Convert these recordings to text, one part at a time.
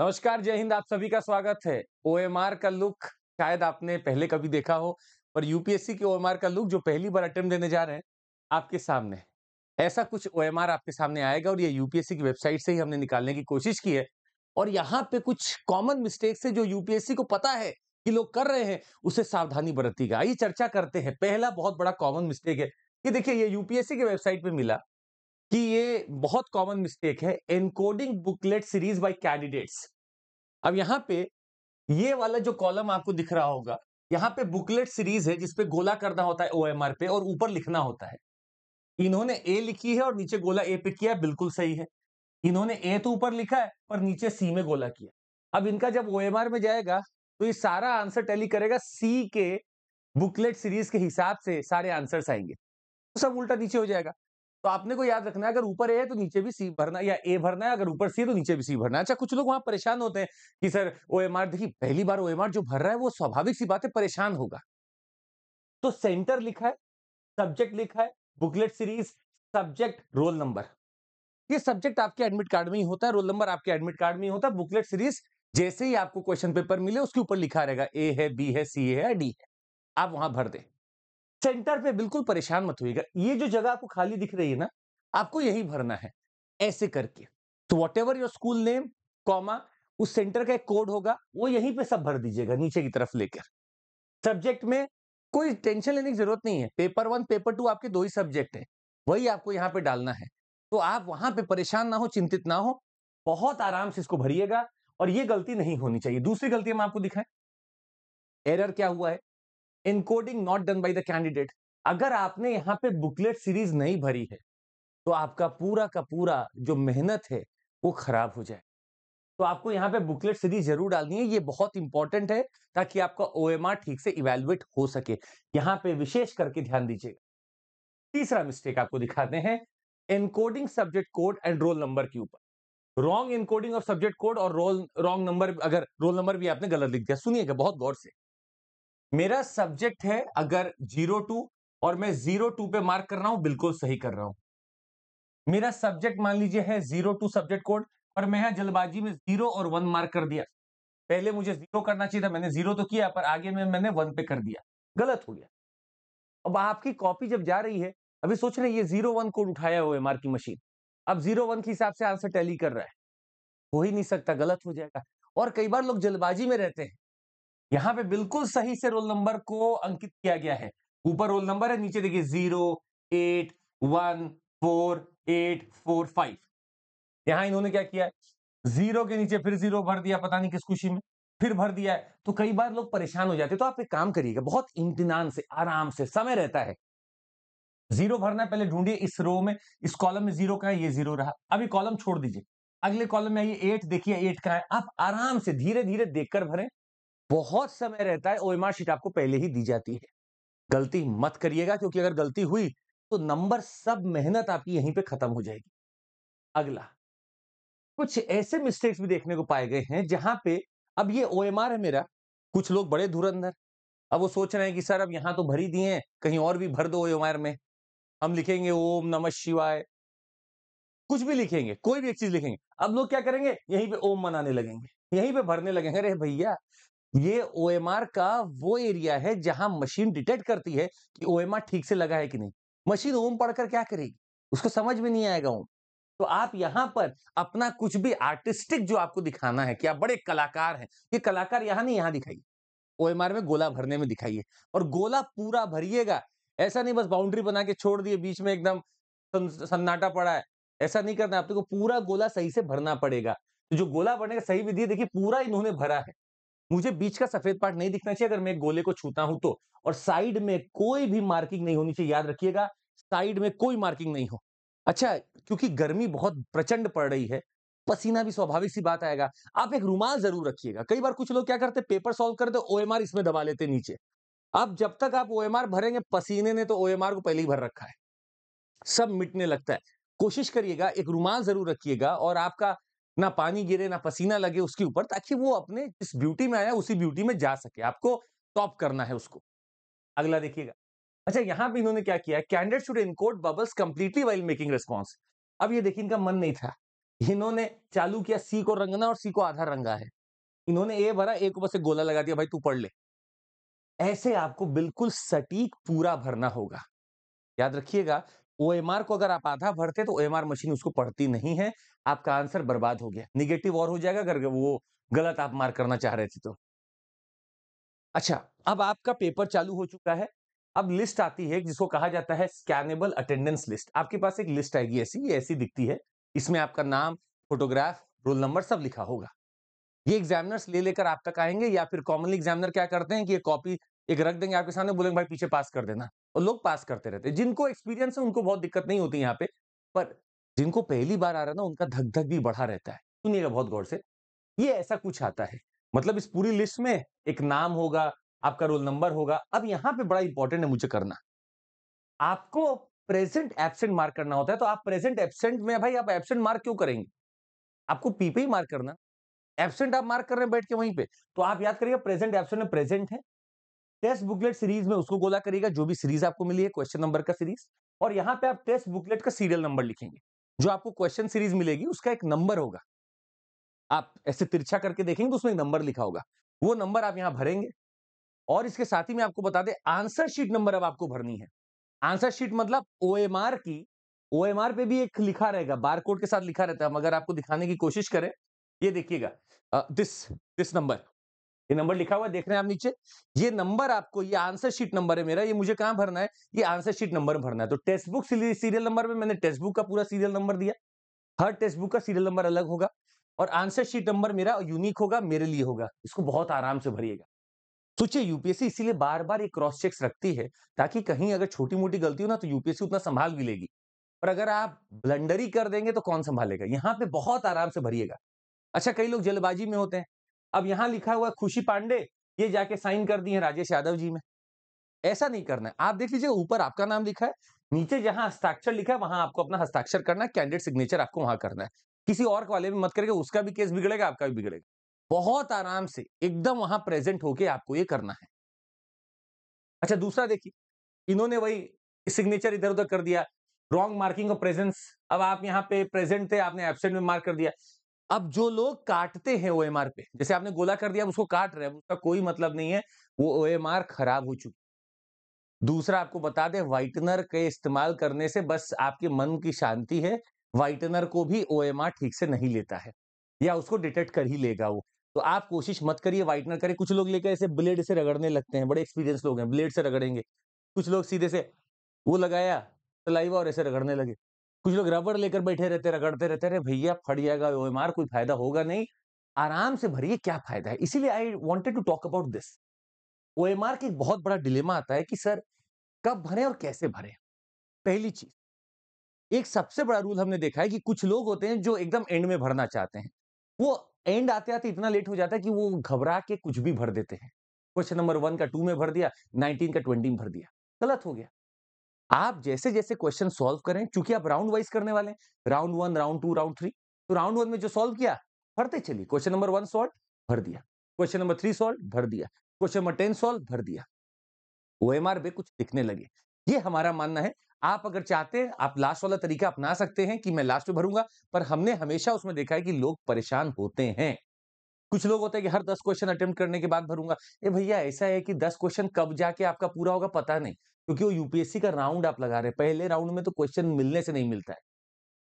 नमस्कार जय हिंद आप सभी का स्वागत है ओएमआर का लुक शायद आपने पहले कभी देखा हो पर यूपीएससी के ओएमआर का लुक जो पहली बार अटेम्प्ट देने जा रहे हैं आपके सामने ऐसा कुछ ओएमआर आपके सामने आएगा और ये यूपीएससी की वेबसाइट से ही हमने निकालने की कोशिश की है और यहाँ पे कुछ कॉमन मिस्टेक्स है जो यूपीएससी को पता है कि लोग कर रहे हैं उसे सावधानी बरती आइए चर्चा करते हैं पहला बहुत बड़ा कॉमन मिस्टेक है कि देखिए ये यूपीएससी की वेबसाइट पे मिला कि ये बहुत कॉमन मिस्टेक है encoding booklet series by candidates अब यहाँ पे ये वाला जो कॉलम आपको दिख रहा होगा यहाँ पे बुकलेट सीरीज है जिसपे गोला करना होता है ओ पे और ऊपर लिखना होता है इन्होंने ए लिखी है और नीचे गोला ए पे किया बिल्कुल सही है इन्होंने ए तो ऊपर लिखा है पर नीचे सी में गोला किया अब इनका जब ओ में जाएगा तो ये सारा आंसर टैली करेगा सी के बुकलेट सीरीज के हिसाब से सारे आंसर आएंगे तो सब उल्टा नीचे हो जाएगा तो आपने को याद रखना है अगर ऊपर ए है तो नीचे भी सी भरना या ए भरना है अगर ऊपर सी है तो नीचे भी सी भरना है अच्छा कुछ लोग वहां परेशान होते हैं कि सर ओ एम आर देखिए पहली बार ओ एम आर जो भर रहा है वो स्वाभाविक सी बात है परेशान होगा तो सेंटर लिखा है सब्जेक्ट लिखा है booklet series subject roll number ये सब्जेक्ट आपके एडमिट कार्ड में ही होता है रोल नंबर आपके एडमिट कार्ड में ही होता है बुकलेट सीरीज जैसे ही आपको क्वेश्चन पेपर मिले उसके ऊपर लिखा रहेगा ए है बी है सी है डी है आप वहां भर दें सेंटर पे बिल्कुल परेशान मत होइएगा ये जो जगह आपको खाली दिख रही है ना आपको यही भरना है ऐसे करके तो whatever your school name comma उस सेंटर का एक कोड होगा वो यहीं पे सब भर दीजिएगा नीचे की तरफ लेकर सब्जेक्ट में कोई टेंशन लेने की जरूरत नहीं है पेपर वन पेपर टू आपके दो ही सब्जेक्ट हैं वही आपको यहाँ पे डालना है तो आप वहां पे परेशान ना हो चिंतित ना हो बहुत आराम से इसको भरिएगा और ये गलती नहीं होनी चाहिए दूसरी गलती हम आपको दिखाएं एरर क्या हुआ है encoding not done by the candidate अगर आपने यहाँ पे बुकलेट सीरीज नहीं भरी है तो आपका पूरा का पूरा जो मेहनत है वो खराब हो जाए तो आपको यहाँ पे बुकलेट सीरीज जरूर डालनी है ये बहुत इंपॉर्टेंट है ताकि आपका ओ ठीक से इवेल्युएट हो सके यहाँ पे विशेष करके ध्यान दीजिएगा तीसरा मिस्टेक आपको दिखाते हैं encoding subject code and roll number के ऊपर wrong encoding of subject code और रोल रॉन्ग नंबर अगर रोल नंबर भी आपने गलत लिख दिया सुनिएगा बहुत गौर से मेरा सब्जेक्ट है अगर जीरो टू और मैं जीरो टू पे मार्क कर रहा हूं बिल्कुल सही कर रहा हूं मेरा सब्जेक्ट मान लीजिए है जीरो टू सब्जेक्ट कोड और मैं यहां जल्दबाजी में जीरो और वन मार्क कर दिया पहले मुझे जीरो करना चाहिए था मैंने जीरो तो किया पर आगे में मैंने वन पे कर दिया गलत हो गया अब आपकी कॉपी जब जा रही है अभी सोच रहे ये जीरो वन कोड उठाया हुआ है की मशीन अब जीरो वन के हिसाब से आंसर टैली कर रहा है हो ही नहीं सकता गलत हो जाएगा और कई बार लोग जल्दबाजी में रहते हैं यहाँ पे बिल्कुल सही से रोल नंबर को अंकित किया गया है ऊपर रोल नंबर है नीचे देखिए zero eight one four eight four five यहां इन्होंने क्या किया जीरो के नीचे फिर जीरो भर दिया पता नहीं किस खुशी में फिर भर दिया है तो कई बार लोग परेशान हो जाते हैं तो आप एक काम करिएगा बहुत इम्तिनान से आराम से समय रहता है जीरो भरना पहले ढूंढिए इस रो में इस कॉलम में जीरो का है ये जीरो रहा अभी कॉलम छोड़ दीजिए अगले कॉलम में आइए एट देखिए एट का है आप आराम से धीरे धीरे देखकर भरें बहुत समय रहता है ओएमआर शीट आपको पहले ही दी जाती है गलती मत करिएगा क्योंकि अगर गलती हुई तो नंबर सब मेहनत आपकी यहीं पे खत्म हो जाएगी अगला कुछ ऐसे मिस्टेक्स भी देखने को पाए गए हैं जहां पे अब ये ओएमआर है मेरा कुछ लोग बड़े धुरंधर अब वो सोच रहे हैं कि सर अब यहाँ तो भरी दिए हैं कहीं और भी भर दो ओएमआर में हम लिखेंगे ओम नम शिवाय कुछ भी लिखेंगे कोई भी एक चीज लिखेंगे अब लोग क्या करेंगे यहीं पे ओम मनाने लगेंगे यहीं पे भरने लगेंगे अरे भैया ये ओ का वो एरिया है जहां मशीन डिटेक्ट करती है कि ओ ठीक से लगा है कि नहीं मशीन ओम पढ़कर क्या करेगी उसको समझ में नहीं आएगा ओम तो आप यहां पर अपना कुछ भी आर्टिस्टिक जो आपको दिखाना है कि आप बड़े कलाकार हैं ये कलाकार यहां नहीं यहां दिखाइए ओ में गोला भरने में दिखाइए और गोला पूरा भरिएगा ऐसा नहीं बस बाउंड्री बना के छोड़ दिए बीच में एकदम सन्नाटा पड़ा है ऐसा नहीं करना आपको पूरा गोला सही से भरना पड़ेगा तो जो गोला भरने का सही विधि देखिए पूरा इन्होंने भरा है मुझे बीच का सफेद पार्ट नहीं दिखना चाहिए अगर मैं गोले को छूता हूं तो और साइड में कोई भी मार्किंग नहीं होनी चाहिए याद रखिएगा साइड में कोई मार्किंग नहीं हो अच्छा क्योंकि गर्मी बहुत प्रचंड पड़ रही है पसीना भी स्वाभाविक सी बात आएगा आप एक रुमाल जरूर रखिएगा कई बार कुछ लोग क्या करते पेपर सॉल्व करते ओ इसमें दबा लेते नीचे अब जब तक आप ओ भरेंगे पसीने ने तो ओ को पहले ही भर रखा है सब मिटने लगता है कोशिश करिएगा एक रुमाल जरूर रखिएगा और आपका ना पानी गिरे ना पसीना लगे उसके ऊपर ताकि वो अपने जिस ब्यूटी में आया उसी ब्यूटी में जा सके आपको टॉप करना है उसको अगला देखिएगा अच्छा यहाँ पे इन्होंने क्या किया candidate should encode bubbles completely while making response अब ये देखिए इनका मन नहीं था इन्होंने चालू किया सी को रंगना और सी को आधा रंगा है इन्होंने ए भरा ए को बस गोला लगा दिया भाई तू पढ़ ले ऐसे आपको बिल्कुल सटीक पूरा भरना होगा याद रखिएगा ओ को अगर आप आधा भरते तो ओ मशीन उसको पढ़ती नहीं है आपका आंसर बर्बाद हो गया निगेटिव और हो जाएगा अगर वो गलत आप मार्क करना चाह रहे थे तो अच्छा अब आपका पेपर चालू हो चुका है अब लिस्ट आती है जिसको कहा जाता है स्कैनेबल अटेंडेंस लिस्ट आपके पास एक लिस्ट आएगी ऐसी ये ऐसी दिखती है इसमें आपका नाम फोटोग्राफ रोल नंबर सब लिखा होगा ये एग्जामिनर्स ले लेकर आप तक आएंगे या फिर कॉमनली एग्जामिनर क्या करते हैं कि ये कॉपी एक रख देंगे आपके सामने बोलेंगे भाई पीछे पास कर देना और लोग पास करते रहते हैं जिनको एक्सपीरियंस है उनको बहुत दिक्कत नहीं होती यहाँ पे पर जिनको पहली बार आ रहा है ना उनका धक धक भी बढ़ा रहता है सुनिएगा बहुत गौर से ये ऐसा कुछ आता है मतलब इस पूरी लिस्ट में एक नाम होगा आपका रोल नंबर होगा अब यहाँ पे बड़ा इंपॉर्टेंट है मुझे करना आपको प्रेजेंट एबसेंट मार्क करना होता है तो आप प्रेजेंट एबसेंट में भाई आप एबसेंट मार्क क्यों करेंगे आपको पी पे ही मार्क करना एबसेंट आप मार्क कर रहे हैं बैठ के वहीं पे तो आप याद करिएगा प्रेजेंट एबसेंट में प्रेजेंट है टेस्ट बुकलेट सीरीज में उसको गोला करिएगा जो भी सीरीज आपको मिली है क्वेश्चन नंबर का सीरीज और यहाँ पे आप टेस्ट बुकलेट का सीरियल नंबर लिखेंगे जो आपको क्वेश्चन सीरीज मिलेगी उसका एक नंबर होगा आप ऐसे तिरछा करके देखेंगे तो उसमें एक नंबर लिखा होगा वो नंबर आप यहाँ भरेंगे और इसके साथ ही मैं आपको बता दें आंसर शीट नंबर अब आपको भरनी है आंसर शीट मतलब ओ की ओ पे भी एक लिखा रहेगा बारकोड के साथ लिखा रहता है मगर आपको दिखाने की कोशिश करें ये देखिएगा दिस दिस नंबर ये नंबर लिखा हुआ देख रहे हैं आप नीचे ये नंबर आपको ये आंसर शीट नंबर है मेरा ये मुझे कहां भरना है ये आंसर शीट नंबर भरना है तो टेक्स्ट बुक सीरियल नंबर में मैंने टेक्स्ट बुक का पूरा सीरियल नंबर दिया हर टेक्स्ट बुक का सीरियल नंबर अलग होगा और आंसर शीट नंबर मेरा यूनिक होगा मेरे लिए होगा इसको बहुत आराम से भरिएगा सोचिए यूपीएससी इसीलिए बार बार ये क्रॉस चेक्स रखती है ताकि कहीं अगर छोटी मोटी गलती हो ना तो यूपीएससी उतना संभाल भी लेगी पर अगर आप ब्लंडरी कर देंगे तो कौन संभालेगा यहाँ पे बहुत आराम से भरिएगा अच्छा कई लोग जल्दबाजी में होते हैं अब यहां लिखा हुआ खुशी पांडे ये जाके साइन कर दिए राजेश यादव जी में ऐसा नहीं करना है आप देख लीजिए ऊपर आपका नाम लिखा है नीचे जहां हस्ताक्षर लिखा है वहां आपको अपना हस्ताक्षर करना है कैंडिडेट सिग्नेचर आपको वहां करना है किसी और वाले में मत करके उसका भी केस बिगड़ेगा आपका भी बिगड़ेगा बहुत आराम से एकदम वहां प्रेजेंट होके आपको ये करना है अच्छा दूसरा देखिए इन्होंने वही सिग्नेचर इधर उधर कर दिया रॉन्ग मार्किंग ऑफ प्रेजेंस अब आप यहाँ पे प्रेजेंट थे आपने एबसेंट में मार्क कर दिया अब जो लोग काटते हैं ओ एम आर पे जैसे आपने गोला कर दिया उसको काट रहे हैं उसका कोई मतलब नहीं है वो ओ एम आर खराब हो चुकी दूसरा आपको बता दें वाइटनर के इस्तेमाल करने से बस आपके मन की शांति है वाइटनर को भी ओ एम आर ठीक से नहीं लेता है या उसको डिटेक्ट कर ही लेगा वो तो आप कोशिश मत करिए वाइटनर करिए कुछ लोग लेकर ऐसे ब्लेड से रगड़ने लगते हैं बड़े एक्सपीरियंस लोग हैं ब्लेड से रगड़ेंगे कुछ लोग सीधे से वो लगाया सलाइवा और ऐसे रगड़ने लगे कुछ लोग रबड़ लेकर बैठे रहते रगड़ते रहते रहे भैया फट जाएगा ओ कोई फायदा होगा नहीं आराम से भरिए क्या फायदा है इसीलिए I wanted to talk about this O M R का एक बहुत बड़ा डिलेमा आता है कि सर कब भरे और कैसे भरे पहली चीज एक सबसे बड़ा रूल हमने देखा है कि कुछ लोग होते हैं जो एकदम एंड में भरना चाहते हैं वो एंड आते आते इतना लेट हो जाता है कि वो घबरा के कुछ भी भर देते हैं क्वेश्चन नंबर वन का टू में भर दिया नाइनटीन का ट्वेंटी में भर दिया गलत हो गया आप जैसे जैसे क्वेश्चन सॉल्व करें चूंकि आप राउंड वाइज करने वाले हैं round one round two round three तो राउंड वन में जो सॉल्व किया भरते चलिए क्वेश्चन नंबर वन सॉल्व भर दिया क्वेश्चन नंबर थ्री सॉल्व भर दिया क्वेश्चन नंबर टेन सॉल्व भर दिया ओ एम आर कुछ दिखने लगे ये हमारा मानना है आप अगर चाहते हैं आप लास्ट वाला तरीका अपना सकते हैं कि मैं लास्ट में भरूंगा पर हमने हमेशा उसमें देखा है कि लोग परेशान होते हैं कुछ लोग होते हैं कि हर दस क्वेश्चन अटेम्प्ट करने के बाद भरूंगा ये भैया ऐसा है कि दस क्वेश्चन कब जाके आपका पूरा होगा पता नहीं क्योंकि वो यूपीएससी का राउंड आप लगा रहे हैं पहले राउंड में तो क्वेश्चन मिलने से नहीं मिलता है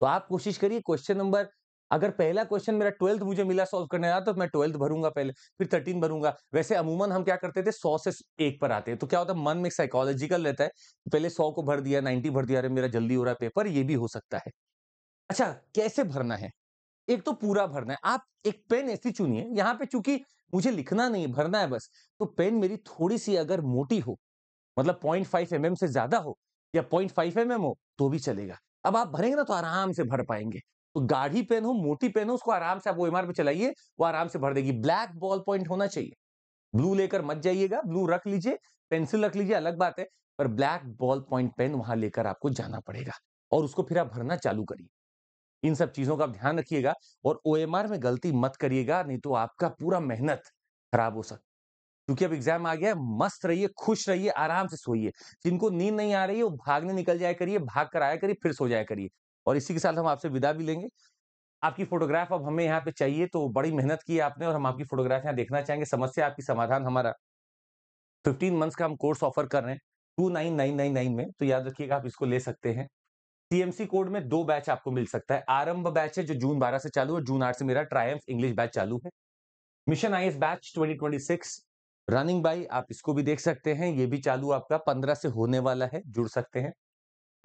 तो आप कोशिश करिए क्वेश्चन नंबर अगर पहला क्वेश्चन मेरा ट्वेल्थ मुझे मिला सॉल्व करने आया तो मैं ट्वेल्थ भरूंगा पहले फिर थर्टीन भरूंगा वैसे अमूमन हम क्या करते थे सौ से एक पर आते हैं तो क्या होता है मन में एक साइकोलॉजिकल रहता है पहले सौ को भर दिया नाइन्टी भर दिया अरे मेरा जल्दी हो रहा है पेपर ये भी हो सकता है अच्छा कैसे भरना है एक तो पूरा भरना है आप एक पेन ऐसी चुनिए यहाँ पे चूंकि मुझे लिखना नहीं भरना है बस तो पेन मेरी थोड़ी सी अगर मोटी हो मतलब पॉइंट फाइव एम से ज्यादा हो या पॉइंट फाइव एम हो तो भी चलेगा अब आप भरेंगे ना तो आराम से भर पाएंगे तो गाढ़ी पेन हो मोटी पेन हो उसको आराम से आप वो एमआर पे चलाइए वो आराम से भर देगी ब्लैक बॉल पॉइंट होना चाहिए ब्लू लेकर मत जाइएगा ब्लू रख लीजिए पेंसिल रख लीजिए अलग बात है पर ब्लैक बॉल पॉइंट पेन वहां लेकर आपको जाना पड़ेगा और उसको फिर आप भरना चालू करिए इन सब चीजों का ध्यान रखिएगा और ओएमआर में गलती मत करिएगा नहीं तो आपका पूरा मेहनत खराब हो सकता क्योंकि अब एग्जाम आ गया है मस्त रहिए खुश रहिए आराम से सोइए जिनको नींद नहीं आ रही है वो भागने निकल जाया करिए भाग कर आया करिए फिर सो जाया करिए और इसी के साथ हम आपसे विदा भी लेंगे आपकी फोटोग्राफ अब हमें यहाँ पे चाहिए तो बड़ी मेहनत की आपने और हम आपकी फोटोग्राफ यहाँ देखना चाहेंगे समस्या आपकी समाधान हमारा फिफ्टीन मंथ्स का हम कोर्स ऑफर कर रहे हैं two nine nine nine nine में तो याद रखिएगा आप इसको ले सकते हैं सीएमसी कोड में दो बैच आपको मिल सकता है आरंभ बैच है जो जून 12 से चालू है जून 8 से मेरा ट्रायम्फ इंग्लिश बैच चालू है mission I batch six running बाई आप इसको भी देख सकते हैं ये भी चालू आपका पंद्रह से होने वाला है जुड़ सकते हैं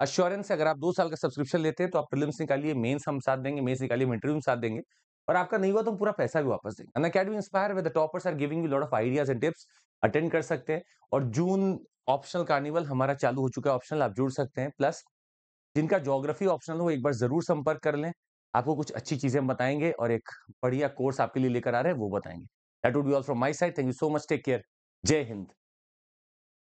अश्योरेंस अगर आप दो साल का सब्सक्रिप्शन लेते हैं तो आप प्रिलिम्स निकालिए मेंस हम साथ देंगे मेंस निकालिए इंटरव्यू साथ देंगे और आपका नहीं हुआ तो पूरा पैसा भी वापस देंगे academy inspire with toppers are giving lot of ideas and tips attend कर सकते हैं और जून ऑप्शनल कार्निवल हमारा चालू हो चुका है ऑप्शनल आप जुड़ सकते हैं प्लस जिनका जोग्राफी ऑप्शनल हो एक बार जरूर संपर्क कर लें आपको कुछ अच्छी चीजें बताएंगे और एक बढ़िया कोर्स आपके लिए लेकर आ रहे हैं वो बताएंगे That would be all from my side. Thank you so much. Take care. Jai Hind.